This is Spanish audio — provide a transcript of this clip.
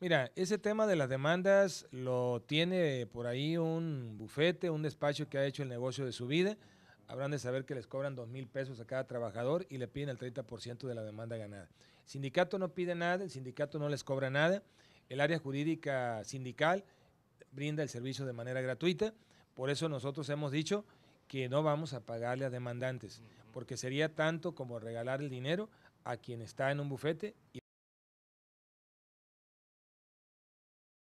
Mira, ese tema de las demandas lo tiene por ahí un bufete, un despacho que ha hecho el negocio de su vida. Habrán de saber que les cobran dos mil pesos a cada trabajador y le piden el 30% de la demanda ganada. El sindicato no pide nada, el sindicato no les cobra nada. El área jurídica sindical brinda el servicio de manera gratuita. Por eso nosotros hemos dicho que no vamos a pagarle a demandantes, porque sería tanto como regalar el dinero a quien está en un bufete. Y